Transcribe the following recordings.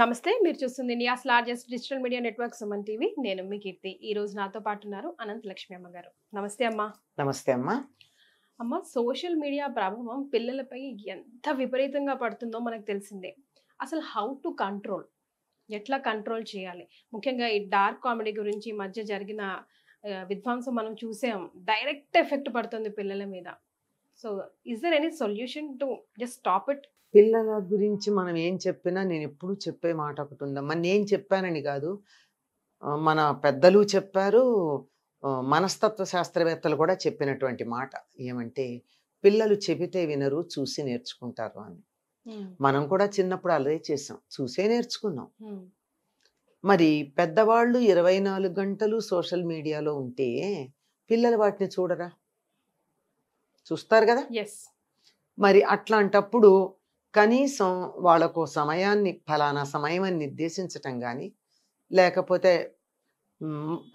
నమస్తే మీరు చూస్తుంది India's largest digital media network Suman TV నేను మీ కీర్తి ఈ రోజు నాతో పాటు ఉన్నారు అనంత లక్ష్మి అమ్మ గారు నమస్తే అమ్మా నమస్తే అమ్మా అమ్మ సోషల్ మీడియా ప్రభావం పిల్లలపై ఎంత విపరీతంగా పడుతుందో మనకు తెలిసిందే అసలు హౌ టు కంట్రోల్ ఎట్లా కంట్రోల్ చేయాలి ముఖ్యంగా ఈ డార్క్ కామెడీ గురించి మధ్య జరిగిన విధ్వంసం మనం చూసాం డైరెక్ట్ ఎఫెక్ట్ పడుతుంది పిల్లల మీద so is there any solution to just stop it పిల్లల గురించి మనం ఏం చెప్పినా నేను ఎప్పుడు చెప్పే మాట ఒకటి ఉందమ్మా నేను చెప్పానని కాదు మన పెద్దలు చెప్పారు మనస్తత్వ శాస్త్రవేత్తలు కూడా చెప్పినటువంటి మాట ఏమంటే పిల్లలు చెబితే వినరు చూసి నేర్చుకుంటారు అని మనం కూడా చిన్నప్పుడు అలాగే చేసాం చూసే నేర్చుకున్నాం మరి పెద్దవాళ్ళు ఇరవై నాలుగు గంటలు సోషల్ మీడియాలో ఉంటే పిల్లలు వాటిని చూడరా చూస్తారు కదా మరి అట్లాంటప్పుడు కనీసం వాళ్ళకు సమయాన్ని ఫలానా సమయం అని నిర్దేశించటం కానీ లేకపోతే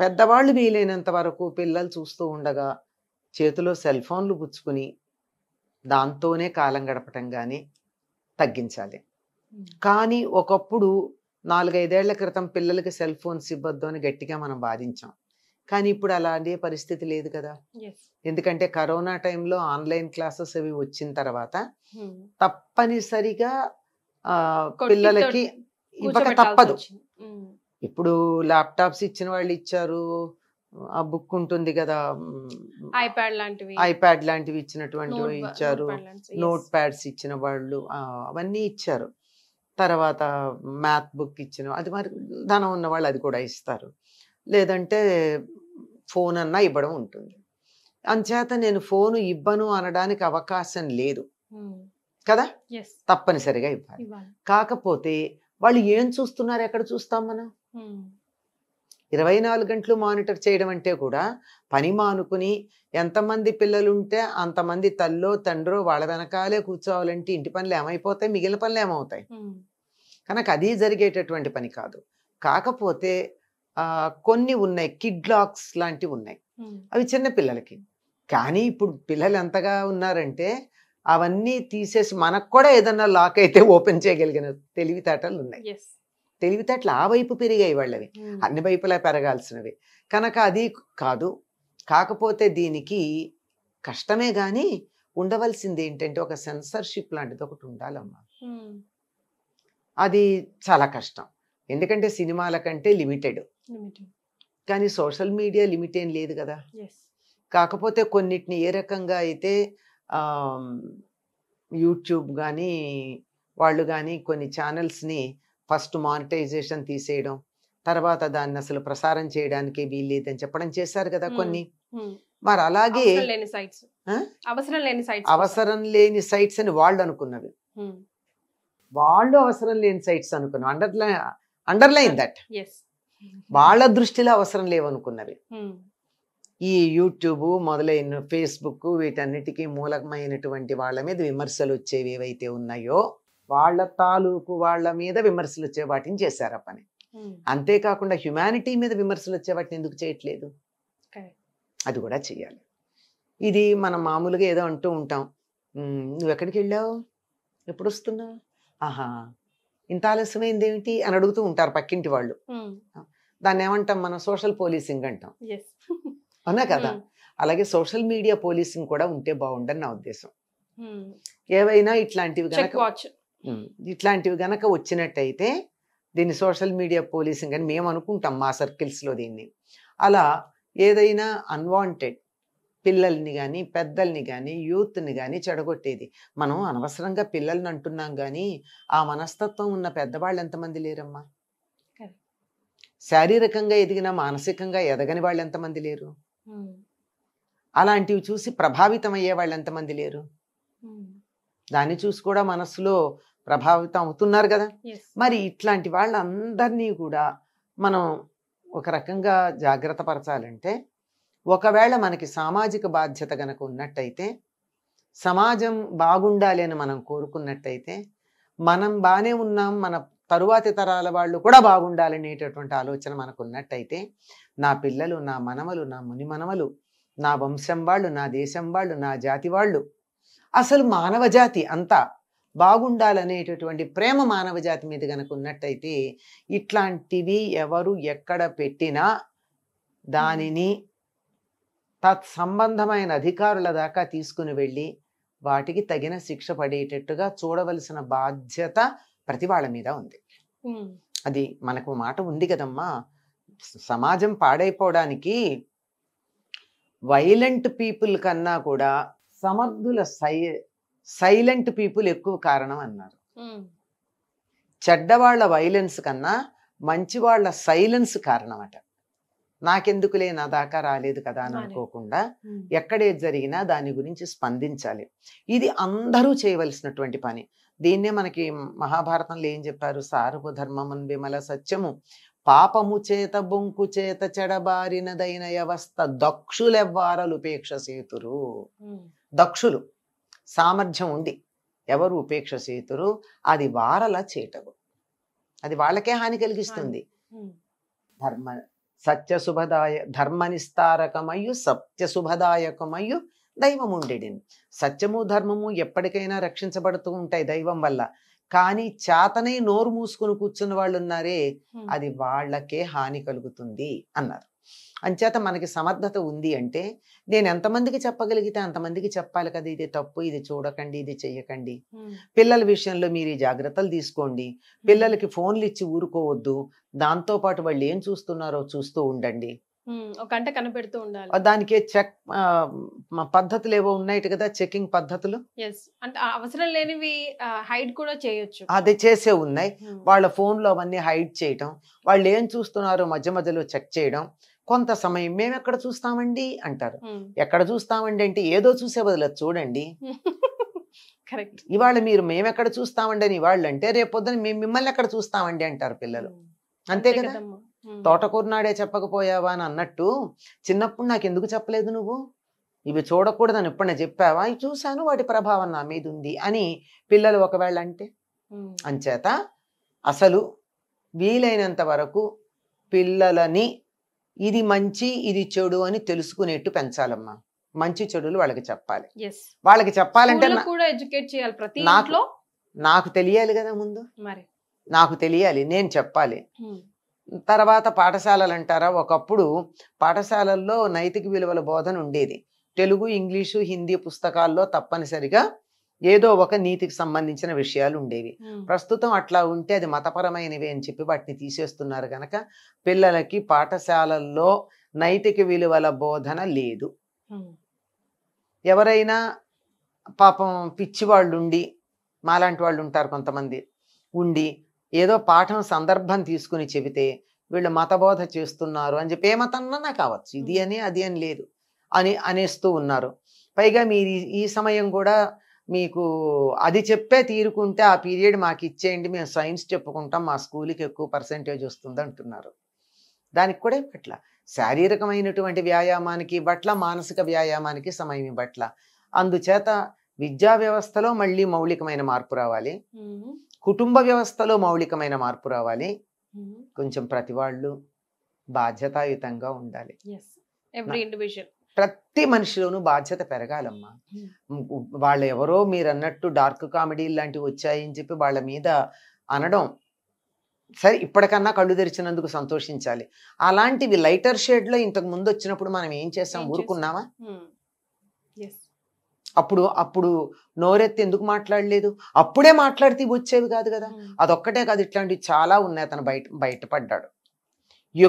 పెద్దవాళ్ళు వీలైనంత వరకు పిల్లలు చూస్తూ ఉండగా చేతిలో సెల్ ఫోన్లు పుచ్చుకుని దాంతోనే కాలం గడపటం కానీ తగ్గించాలి కానీ ఒకప్పుడు నాలుగైదేళ్ల క్రితం పిల్లలకి సెల్ ఫోన్స్ ఇవ్వద్దు అని గట్టిగా మనం బాధించాం కానీ ఇప్పుడు అలాంటి పరిస్థితి లేదు కదా ఎందుకంటే కరోనా టైంలో ఆన్లైన్ క్లాసెస్ అవి వచ్చిన తర్వాత hmm. తప్పనిసరిగా పిల్లలకి ఇవ్వక తప్పదు hmm. ఇప్పుడు ల్యాప్టాప్స్ ఇచ్చిన వాళ్ళు ఇచ్చారు ఆ బుక్ ఉంటుంది కదా ఐప్యాడ్ లాంటివి ఐప్యాడ్ లాంటివి ఇచ్చినటువంటి ఇచ్చారు నోట్ ప్యాడ్స్ ఇచ్చిన వాళ్ళు అవన్నీ ఇచ్చారు తర్వాత మ్యాథ్ బుక్ ఇచ్చిన అది మరి ధనం ఉన్న వాళ్ళు అది కూడా ఇస్తారు లేదంటే ఫోన్ అన్నా ఇవ్వడం ఉంటుంది అంచేత నేను ఫోన్ ఇవ్వను అనడానికి అవకాశం లేదు కదా తప్పనిసరిగా ఇవ్వాలి కాకపోతే వాళ్ళు ఏం చూస్తున్నారు ఎక్కడ చూస్తాం మనం ఇరవై నాలుగు గంటలు మానిటర్ చేయడం అంటే కూడా పని మానుకుని ఎంతమంది పిల్లలుంటే అంతమంది తల్లో తండ్రో వాళ్ళ వెనకాలే కూర్చోవాలంటే ఇంటి పనులు ఏమైపోతాయి మిగిలిన పనులు ఏమవుతాయి కనుక అది జరిగేటటువంటి పని కాదు కాకపోతే కొన్ని ఉన్నాయి కిడ్ లాక్స్ లాంటివి ఉన్నాయి అవి చిన్న పిల్లలకి కానీ ఇప్పుడు పిల్లలు ఎంతగా ఉన్నారంటే అవన్నీ తీసేసి మనకు కూడా ఏదన్నా లాక్ అయితే ఓపెన్ చేయగలిగిన తెలివితేటలు ఉన్నాయి తెలివితేటలు ఆ వైపు పెరిగాయి వాళ్ళవి అన్ని వైపులా పెరగాల్సినవి కనుక అది కాదు కాకపోతే దీనికి కష్టమే కానీ ఉండవలసింది ఏంటంటే ఒక సెన్సర్షిప్ లాంటిది ఒకటి ఉండాలమ్మా అది చాలా కష్టం ఎందుకంటే సినిమాల కంటే లిమిటెడ్ కానీ సోషల్ మీడియా లిమిట్ ఏం లేదు కదా కాకపోతే కొన్నిటిని ఏ రకంగా అయితే యూట్యూబ్ కానీ వాళ్ళు కానీ కొన్ని ఛానల్స్ని ఫస్ట్ మానిటైజేషన్ తీసేయడం తర్వాత దాన్ని అసలు ప్రసారం చేయడానికి వీల్లేదని చెప్పడం చేశారు కదా hmm. కొన్ని hmm. మరి అలాగే అవసరం లేని సైట్స్ అవసరం లేని సైట్స్ అని వాళ్ళు అనుకున్నవి hmm. వాళ్ళు అవసరం లేని సైట్స్ అనుకున్నారు అండర్లైన్ అండర్లైన్ దట్ వాళ్ళ దృష్టిలో అవసరం లేవనుకున్నవి ఈ యూట్యూబ్ మొదలైన ఫేస్బుక్ వీటన్నిటికీ మూలకమైనటువంటి వాళ్ళ మీద విమర్శలు వచ్చేవి ఏవైతే ఉన్నాయో వాళ్ళ తాలూకు వాళ్ళ మీద విమర్శలు వచ్చే వాటిని చేశారు ఆ పని అంతేకాకుండా హ్యుమానిటీ మీద విమర్శలు వచ్చే వాటిని ఎందుకు చేయట్లేదు అది కూడా చెయ్యాలి ఇది మనం మామూలుగా ఏదో అంటూ ఉంటాం నువ్వు ఎక్కడికి వెళ్ళావు ఎప్పుడు వస్తున్నావు ఆహా ఇంత ఆలస్యమైంది ఏమిటి అని అడుగుతూ ఉంటారు పక్కింటి వాళ్ళు దాన్ని ఏమంటాం మనం సోషల్ పోలీసింగ్ అంటాం అవునా కదా అలాగే సోషల్ మీడియా పోలీసింగ్ కూడా ఉంటే బాగుండని నా ఉద్దేశం ఏవైనా ఇట్లాంటివి గనక ఇట్లాంటివి గనక వచ్చినట్టయితే దీన్ని సోషల్ మీడియా పోలీసింగ్ అని మేము అనుకుంటాం మా సర్కిల్స్లో దీన్ని అలా ఏదైనా అన్వాంటెడ్ పిల్లల్ని కానీ పెద్దల్ని కానీ యూత్ని కానీ చెడగొట్టేది మనం అనవసరంగా పిల్లల్ని అంటున్నాం కానీ ఆ మనస్తత్వం ఉన్న పెద్దవాళ్ళు ఎంతమంది లేరమ్మా శారీరకంగా ఎదిగిన మానసికంగా ఎదగని వాళ్ళు ఎంతమంది లేరు అలాంటివి చూసి ప్రభావితం అయ్యే వాళ్ళు ఎంతమంది లేరు దాన్ని చూసి కూడా మనస్సులో ప్రభావితం అవుతున్నారు కదా మరి ఇట్లాంటి వాళ్ళందరినీ కూడా మనం ఒక రకంగా జాగ్రత్త పరచాలంటే ఒకవేళ మనకి సామాజిక బాధ్యత గనక ఉన్నట్టయితే సమాజం బాగుండాలి అని మనం కోరుకున్నట్టయితే మనం బాగానే ఉన్నాం మన తరువాతి తరాల వాళ్ళు కూడా బాగుండాలనేటటువంటి ఆలోచన మనకు ఉన్నట్టయితే నా పిల్లలు నా మనమలు నా మునిమనమలు నా వంశం వాళ్ళు నా దేశం వాళ్ళు నా జాతి వాళ్ళు అసలు మానవ జాతి అంతా బాగుండాలనేటటువంటి ప్రేమ మానవ జాతి మీద కనుక ఉన్నట్టయితే ఇట్లాంటివి ఎవరు ఎక్కడ పెట్టినా దానిని తత్సంబంధమైన అధికారుల దాకా తీసుకుని వెళ్ళి వాటికి తగిన శిక్ష పడేటట్టుగా చూడవలసిన బాధ్యత ప్రతి వాళ్ళ మీద ఉంది అది మనకు మాట ఉంది కదమ్మా సమాజం పాడైపోవడానికి వైలెంట్ పీపుల్ కన్నా కూడా సమర్థుల సై సైలెంట్ పీపుల్ ఎక్కువ కారణం అన్నారు చెడ్డవాళ్ల వైలెన్స్ కన్నా మంచివాళ్ల సైలెన్స్ కారణమట నాకెందుకులే నా దాకా రాలేదు కదా అని అనుకోకుండా ఎక్కడే జరిగినా దాని గురించి స్పందించాలి ఇది అందరూ చేయవలసినటువంటి పని దీన్నే మనకి మహాభారతంలో ఏం చెప్పారు సారపు ధర్మమున్ విమల సత్యము పాపము చేత బొంకు చేత చెడబారినదైన వ్యవస్థ దక్షులెవ్వారలు ఉపేక్ష సేతురు దక్షులు సామర్థ్యం ఉంది ఎవరు ఉపేక్ష సేతురు అది వారల చేటగు అది వాళ్ళకే హాని కలిగిస్తుంది ధర్మ సత్యశుభదాయ ధర్మనిస్తారకమయ్యు సత్యశుభదాయకమయ్యు దైవం ఉండేది సత్యము ధర్మము ఎప్పటికైనా రక్షించబడుతూ ఉంటాయి దైవం వల్ల కానీ చేతనై నోరు మూసుకుని కూర్చున్న వాళ్ళు ఉన్నారే అది వాళ్ళకే హాని కలుగుతుంది అన్నారు అంచేత మనకి సమర్థత ఉంది అంటే నేను ఎంతమందికి చెప్పగలిగితే అంతమందికి చెప్పాలి కదా ఇది తప్పు ఇది చూడకండి ఇది చెయ్యకండి పిల్లల విషయంలో మీరు ఈ జాగ్రత్తలు తీసుకోండి పిల్లలకి ఫోన్లు ఇచ్చి ఊరుకోవద్దు దాంతోపాటు వాళ్ళు ఏం చూస్తున్నారో చూస్తూ ఉండండి కంట ఉండాలి దానికి చెక్ పద్ధతులు ఏవో ఉన్నాయి కదా చెకింగ్ పద్ధతులు అంటే అవసరం లేనివి హైడ్ కూడా చేయొచ్చు అది చేసే ఉన్నాయి వాళ్ళ ఫోన్ లో అవన్నీ హైడ్ చేయడం వాళ్ళు ఏం చూస్తున్నారో మధ్య మధ్యలో చెక్ చేయడం కొంత సమయం మేము ఎక్కడ చూస్తామండి అంటారు ఎక్కడ చూస్తామండి అంటే ఏదో చూసే బదులు చూడండి ఇవాళ మీరు మేము ఎక్కడ చూస్తామండి అని ఇవాళ్ళు అంటే రేపొద్దున మేము మిమ్మల్ని ఎక్కడ చూస్తామండి అంటారు పిల్లలు అంతే కదా తోటకూరునాడే చెప్పకపోయావా అని అన్నట్టు చిన్నప్పుడు నాకు ఎందుకు చెప్పలేదు నువ్వు ఇవి చూడకూడదని ఎప్పుడైనా చెప్పావా ఇవి చూశాను వాటి ప్రభావం నా మీద ఉంది అని పిల్లలు ఒకవేళ అంటే అంచేత అసలు వీలైనంత వరకు పిల్లలని ఇది మంచి ఇది చెడు అని తెలుసుకునేట్టు పెంచాలమ్మా మంచి చెడులు వాళ్ళకి చెప్పాలి వాళ్ళకి చెప్పాలంటే ఎడ్యుకేట్ చేయాలి ప్రతి నాకు నాకు తెలియాలి కదా ముందు మరి నాకు తెలియాలి నేను చెప్పాలి తర్వాత పాఠశాలలు అంటారా ఒకప్పుడు పాఠశాలల్లో నైతిక విలువల బోధన ఉండేది తెలుగు ఇంగ్లీషు హిందీ పుస్తకాల్లో తప్పనిసరిగా ఏదో ఒక నీతికి సంబంధించిన విషయాలు ఉండేవి ప్రస్తుతం అట్లా ఉంటే అది మతపరమైనవి అని చెప్పి వాటిని తీసేస్తున్నారు కనుక పిల్లలకి పాఠశాలల్లో నైతిక విలువల బోధన లేదు ఎవరైనా పాపం పిచ్చి వాళ్ళు ఉండి మాలాంటి వాళ్ళు ఉంటారు కొంతమంది ఉండి ఏదో పాఠం సందర్భం తీసుకుని చెబితే వీళ్ళు మతబోధ చేస్తున్నారు అని చెప్పి ఏ మతన్నా కావచ్చు ఇది అని అది అని లేదు అని అనేస్తూ ఉన్నారు పైగా మీరు ఈ సమయం కూడా మీకు అది చెప్పే తీరుకుంటే ఆ పీరియడ్ మాకు ఇచ్చేయండి మేము సైన్స్ చెప్పుకుంటాం మా స్కూల్కి ఎక్కువ పర్సంటేజ్ వస్తుంది అంటున్నారు దానికి కూడా ఇవ్వట్ల శారీరకమైనటువంటి వ్యాయామానికి ఇవ్వట్ల మానసిక వ్యాయామానికి సమయం ఇవ్వట్ల అందుచేత విద్యా వ్యవస్థలో మళ్ళీ మౌలికమైన మార్పు రావాలి కుటుంబ వ్యవస్థలో మౌలికమైన మార్పు రావాలి కొంచెం ప్రతి వాళ్ళు బాధ్యతాయుతంగా ఉండాలి ఎవ్రీ ఇండివిజువల్ ప్రతి మనిషిలోనూ బాధ్యత పెరగాలమ్మా వాళ్ళు ఎవరో మీరు అన్నట్టు డార్క్ కామెడీ లాంటివి వచ్చాయని చెప్పి వాళ్ళ మీద అనడం సరే ఇప్పటికన్నా కళ్ళు తెరిచినందుకు సంతోషించాలి అలాంటివి లైటర్ షేడ్లో ఇంతకు ముందు వచ్చినప్పుడు మనం ఏం చేస్తాం ఊరుకున్నామా అప్పుడు అప్పుడు నోరెత్తి ఎందుకు మాట్లాడలేదు అప్పుడే మాట్లాడితే వచ్చేవి కాదు కదా అదొక్కటే కాదు ఇట్లాంటివి చాలా ఉన్నాయి అతను బయట బయటపడ్డాడు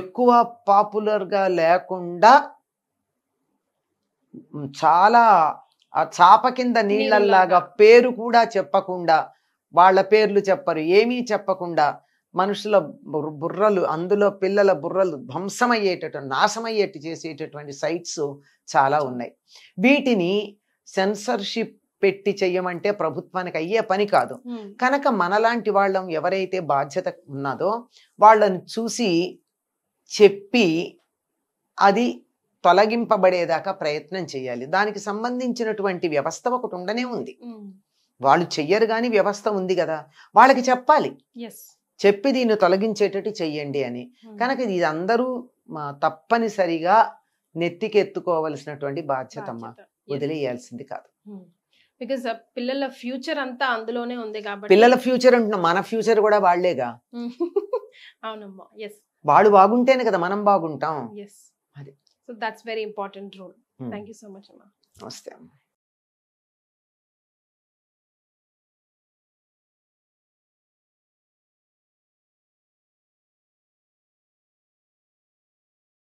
ఎక్కువ పాపులర్గా లేకుండా చాలా ఆ చాప కింద నీళ్ళల్లాగా పేరు కూడా చెప్పకుండా వాళ్ళ పేర్లు చెప్పరు ఏమీ చెప్పకుండా మనుషుల బుర్రలు అందులో పిల్లల బుర్రలు ధ్వంసమయ్యేటటువంటి నాశమయ్యేట్టు చేసేటటువంటి సైట్స్ చాలా ఉన్నాయి వీటిని సెన్సర్షిప్ పెట్టి చెయ్యమంటే ప్రభుత్వానికి అయ్యే పని కాదు కనుక మనలాంటి వాళ్ళం ఎవరైతే బాధ్యత ఉన్నదో వాళ్ళని చూసి చెప్పి అది తొలగింపబడేదాకా ప్రయత్నం చేయాలి దానికి సంబంధించినటువంటి వ్యవస్థ ఒకటి ఉండనే ఉంది వాళ్ళు చెయ్యరు కానీ వ్యవస్థ ఉంది కదా వాళ్ళకి చెప్పాలి చెప్పి దీన్ని తొలగించేటట్టు చెయ్యండి అని కనుక ఇది అందరూ తప్పనిసరిగా నెత్తికెత్తుకోవలసినటువంటి బాధ్యత అమ్మ వదిలేయాల్సింది కాదు బికాస్ uh, పిల్లల ఫ్యూచర్ అంతా అందులోనే ఉంది కాబట్టి పిల్లల ఫ్యూచర్ అంటున్నాం మన ఫ్యూచర్ కూడా వాళ్లేగా అవునమ్మా వాళ్ళు బాగుంటేనే కదా మనం బాగుంటాం అది So that's very important role. Hmm. Thank you so much, Emma. Awesome.